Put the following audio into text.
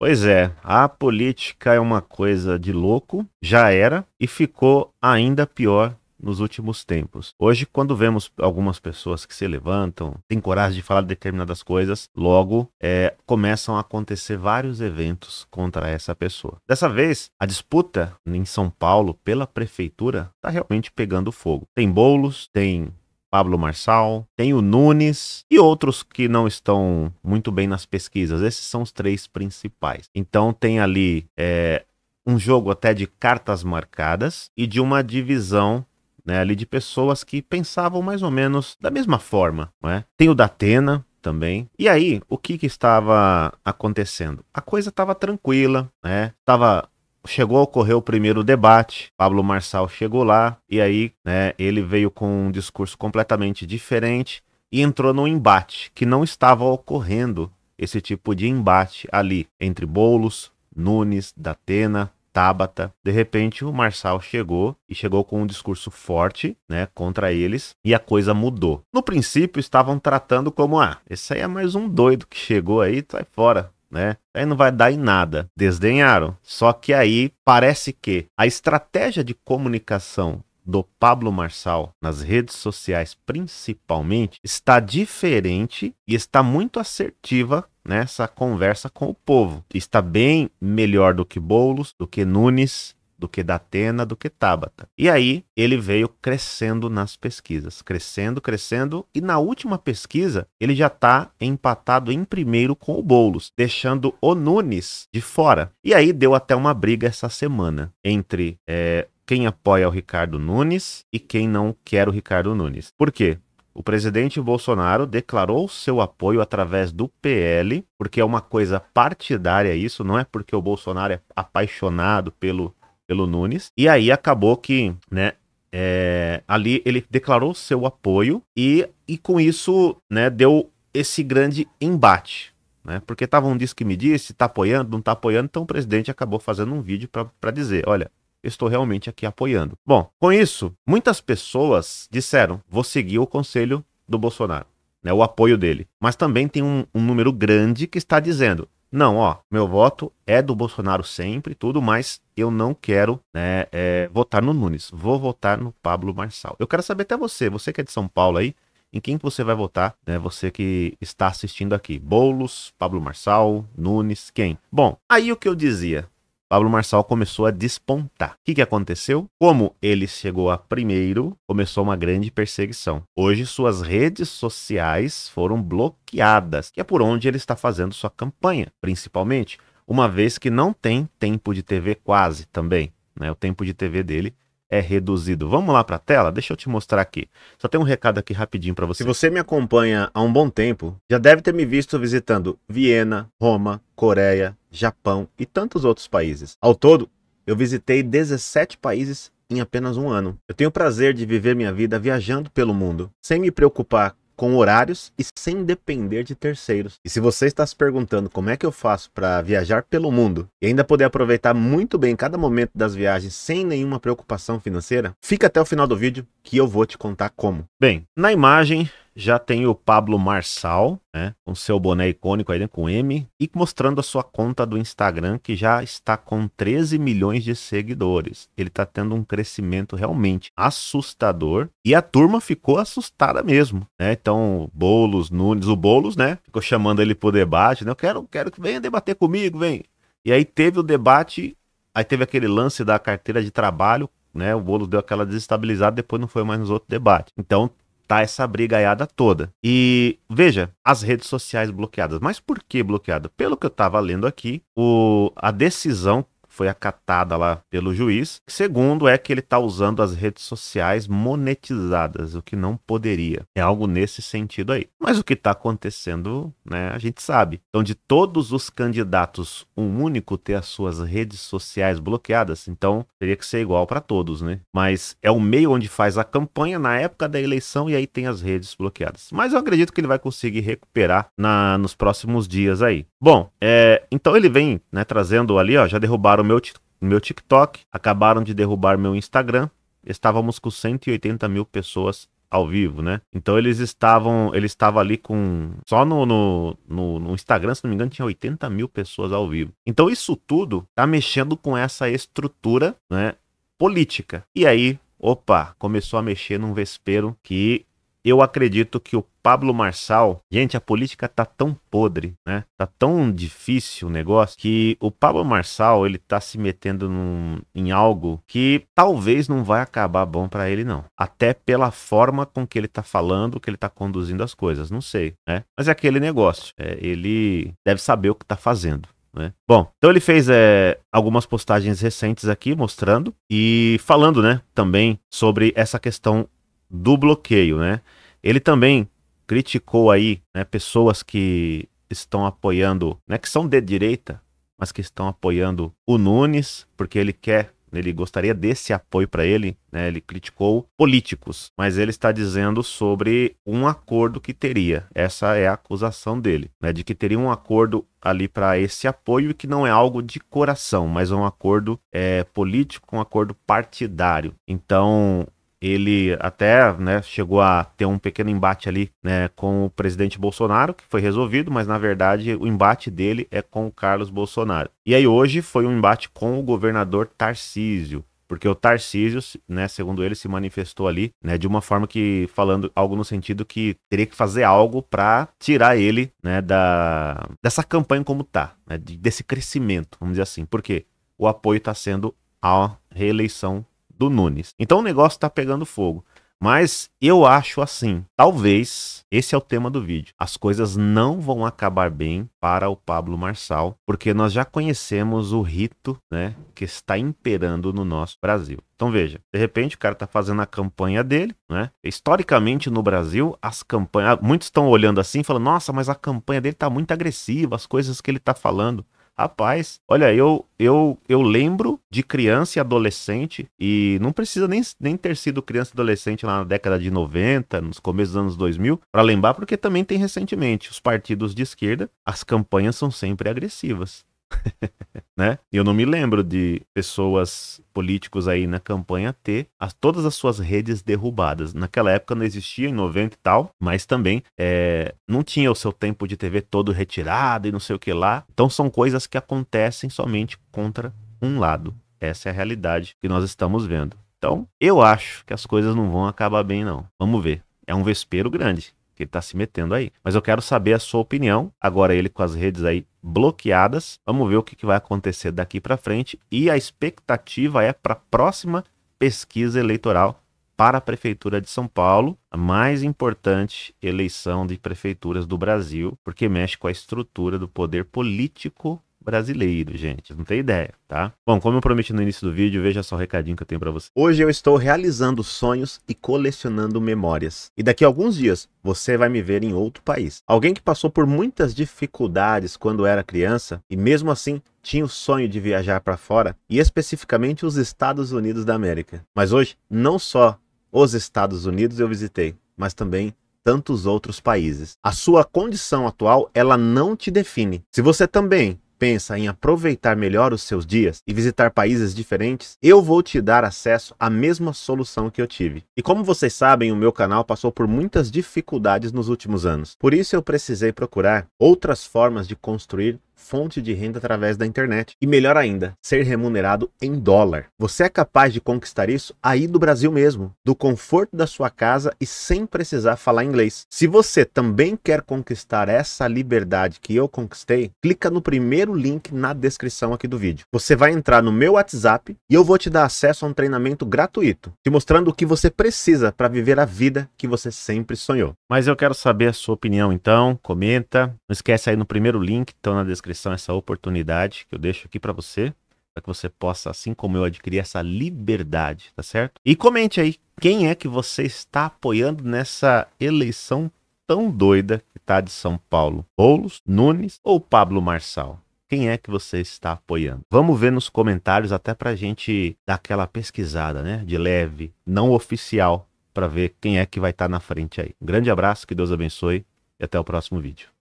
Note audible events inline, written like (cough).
Pois é, a política é uma coisa de louco, já era e ficou ainda pior nos últimos tempos. Hoje, quando vemos algumas pessoas que se levantam, têm coragem de falar determinadas coisas, logo é, começam a acontecer vários eventos contra essa pessoa. Dessa vez, a disputa em São Paulo pela prefeitura está realmente pegando fogo. Tem bolos, tem Pablo Marçal, tem o Nunes e outros que não estão muito bem nas pesquisas. Esses são os três principais. Então tem ali é, um jogo até de cartas marcadas e de uma divisão né, ali de pessoas que pensavam mais ou menos da mesma forma. Né? Tem o da Atena, também. E aí, o que que estava acontecendo? A coisa estava tranquila, né? Tava chegou a ocorrer o primeiro debate, Pablo Marçal chegou lá e aí, né, ele veio com um discurso completamente diferente e entrou num embate que não estava ocorrendo esse tipo de embate ali entre Bolos, Nunes, Datena, Tabata. De repente, o Marçal chegou e chegou com um discurso forte, né, contra eles, e a coisa mudou. No princípio, estavam tratando como ah, esse aí é mais um doido que chegou aí, sai fora né? Aí não vai dar em nada. Desdenharam. Só que aí parece que a estratégia de comunicação do Pablo Marçal nas redes sociais, principalmente, está diferente e está muito assertiva nessa conversa com o povo. Está bem melhor do que Bolos, do que Nunes, do que da Atena, do que Tabata. E aí ele veio crescendo nas pesquisas, crescendo, crescendo, e na última pesquisa ele já está empatado em primeiro com o Boulos, deixando o Nunes de fora. E aí deu até uma briga essa semana entre é, quem apoia o Ricardo Nunes e quem não quer o Ricardo Nunes. Por quê? O presidente Bolsonaro declarou seu apoio através do PL, porque é uma coisa partidária isso, não é porque o Bolsonaro é apaixonado pelo pelo Nunes. E aí acabou que, né, é, ali ele declarou seu apoio e, e com isso, né, deu esse grande embate. Né? Porque tava um diz que me disse, tá apoiando, não tá apoiando, então o presidente acabou fazendo um vídeo para dizer, olha, estou realmente aqui apoiando. Bom, com isso, muitas pessoas disseram, vou seguir o conselho do Bolsonaro, né, o apoio dele. Mas também tem um, um número grande que está dizendo, não, ó, meu voto é do Bolsonaro sempre, tudo, mas eu não quero né, é, votar no Nunes, vou votar no Pablo Marçal. Eu quero saber até você, você que é de São Paulo aí, em quem que você vai votar, né? Você que está assistindo aqui. Boulos, Pablo Marçal, Nunes, quem? Bom, aí o que eu dizia, Pablo Marçal começou a despontar. O que, que aconteceu? Como ele chegou a primeiro, começou uma grande perseguição. Hoje suas redes sociais foram bloqueadas, que é por onde ele está fazendo sua campanha, principalmente, uma vez que não tem tempo de TV quase também. Né? O tempo de TV dele é reduzido. Vamos lá para a tela? Deixa eu te mostrar aqui. Só tem um recado aqui rapidinho para você. Se você me acompanha há um bom tempo, já deve ter me visto visitando Viena, Roma, Coreia, Japão e tantos outros países. Ao todo, eu visitei 17 países em apenas um ano. Eu tenho o prazer de viver minha vida viajando pelo mundo, sem me preocupar com horários e sem depender de terceiros. E se você está se perguntando como é que eu faço para viajar pelo mundo e ainda poder aproveitar muito bem cada momento das viagens sem nenhuma preocupação financeira, fica até o final do vídeo que eu vou te contar como. Bem, na imagem já tem o Pablo Marçal, né? Com seu boné icônico aí, né, com M. E mostrando a sua conta do Instagram, que já está com 13 milhões de seguidores. Ele está tendo um crescimento realmente assustador. E a turma ficou assustada mesmo, né? Então, Boulos, Nunes, o Boulos, né? Ficou chamando ele para o debate, né? Eu quero, quero que venha debater comigo, vem. E aí teve o debate, aí teve aquele lance da carteira de trabalho, né? O Boulos deu aquela desestabilizada, depois não foi mais nos outros debates. Então, tá essa brigaiada toda. E veja, as redes sociais bloqueadas. Mas por que bloqueada? Pelo que eu estava lendo aqui, o, a decisão foi acatada lá pelo juiz. Segundo é que ele está usando as redes sociais monetizadas, o que não poderia. É algo nesse sentido aí. Mas o que está acontecendo, né, a gente sabe. Então, de todos os candidatos, um único ter as suas redes sociais bloqueadas, então teria que ser igual para todos, né? Mas é o meio onde faz a campanha na época da eleição e aí tem as redes bloqueadas. Mas eu acredito que ele vai conseguir recuperar na, nos próximos dias aí. Bom, é, então ele vem né, trazendo ali, ó, já derrubaram meu, meu TikTok, acabaram de derrubar meu Instagram. Estávamos com 180 mil pessoas ao vivo, né? Então eles estavam, ele estava ali com só no, no, no, no, Instagram, se não me engano, tinha 80 mil pessoas ao vivo. Então isso tudo tá mexendo com essa estrutura, né? Política. E aí, opa, começou a mexer num vespeiro que eu acredito que o Pablo Marçal, gente, a política tá tão podre, né? Tá tão difícil o negócio que o Pablo Marçal, ele tá se metendo num, em algo que talvez não vai acabar bom para ele não. Até pela forma com que ele tá falando, que ele tá conduzindo as coisas, não sei, né? Mas é aquele negócio, é, ele deve saber o que tá fazendo. Né? Bom, então ele fez é, algumas postagens recentes aqui mostrando e falando, né, também sobre essa questão do bloqueio, né? Ele também criticou aí né, pessoas que estão apoiando, né, que são de direita, mas que estão apoiando o Nunes, porque ele quer, ele gostaria desse apoio para ele, né, ele criticou políticos, mas ele está dizendo sobre um acordo que teria. Essa é a acusação dele, né, de que teria um acordo ali para esse apoio e que não é algo de coração, mas é um acordo é, político, um acordo partidário. Então, ele até né, chegou a ter um pequeno embate ali né, com o presidente Bolsonaro, que foi resolvido, mas na verdade o embate dele é com o Carlos Bolsonaro. E aí hoje foi um embate com o governador Tarcísio. Porque o Tarcísio, né, segundo ele, se manifestou ali, né, de uma forma que falando algo no sentido que teria que fazer algo para tirar ele, né, da dessa campanha como tá, né, desse crescimento, vamos dizer assim. Porque o apoio está sendo a reeleição do Nunes. Então o negócio tá pegando fogo. Mas eu acho assim, talvez, esse é o tema do vídeo. As coisas não vão acabar bem para o Pablo Marçal, porque nós já conhecemos o rito, né, que está imperando no nosso Brasil. Então veja, de repente o cara está fazendo a campanha dele, né? Historicamente no Brasil, as campanhas, muitos estão olhando assim, falando: "Nossa, mas a campanha dele tá muito agressiva, as coisas que ele tá falando". Rapaz, olha, eu, eu, eu lembro de criança e adolescente, e não precisa nem, nem ter sido criança e adolescente lá na década de 90, nos começos dos anos 2000, para lembrar, porque também tem recentemente. Os partidos de esquerda, as campanhas são sempre agressivas. (laughs) né? Eu não me lembro de pessoas políticos aí na campanha ter as, todas as suas redes derrubadas. Naquela época não existia, em 90 e tal, mas também é, não tinha o seu tempo de TV todo retirado e não sei o que lá. Então são coisas que acontecem somente contra um lado. Essa é a realidade que nós estamos vendo. Então, eu acho que as coisas não vão acabar bem, não. Vamos ver. É um vespeiro grande que ele tá se metendo aí. Mas eu quero saber a sua opinião. Agora ele com as redes aí bloqueadas. Vamos ver o que, que vai acontecer daqui para frente. E a expectativa é para a próxima pesquisa eleitoral para a Prefeitura de São Paulo, a mais importante eleição de prefeituras do Brasil, porque mexe com a estrutura do poder político brasileiro, gente. Não tem ideia, tá? Bom, como eu prometi no início do vídeo, veja só o recadinho que eu tenho para você. Hoje eu estou realizando sonhos e colecionando memórias. E daqui a alguns dias você vai me ver em outro país. Alguém que passou por muitas dificuldades quando era criança e mesmo assim tinha o sonho de viajar para fora, e especificamente os Estados Unidos da América. Mas hoje, não só os Estados Unidos eu visitei, mas também tantos outros países. A sua condição atual, ela não te define. Se você também pensa em aproveitar melhor os seus dias e visitar países diferentes, eu vou te dar acesso à mesma solução que eu tive. E como vocês sabem, o meu canal passou por muitas dificuldades nos últimos anos. Por isso eu precisei procurar outras formas de construir fonte de renda através da internet. E melhor ainda, ser remunerado em dólar. Você é capaz de conquistar isso aí do Brasil mesmo, do conforto da sua casa e sem precisar falar inglês. Se você também quer conquistar essa liberdade que eu conquistei, clica no primeiro link na descrição aqui do vídeo. Você vai entrar no meu WhatsApp e eu vou te dar acesso a um treinamento gratuito, te mostrando o que você precisa para viver a vida que você sempre sonhou. Mas eu quero saber a sua opinião, então comenta. Não esquece aí no primeiro link, então na descrição descrição essa oportunidade que eu deixo aqui para você, para que você possa, assim como eu, adquirir essa liberdade, tá certo? E comente aí quem é que você está apoiando nessa eleição tão doida que tá de São Paulo, Boulos, Nunes ou Pablo Marçal? Quem é que você está apoiando? Vamos ver nos comentários até para a gente dar aquela pesquisada, né? De leve, não oficial, para ver quem é que vai estar tá na frente aí. Um grande abraço, que Deus abençoe e até o próximo vídeo.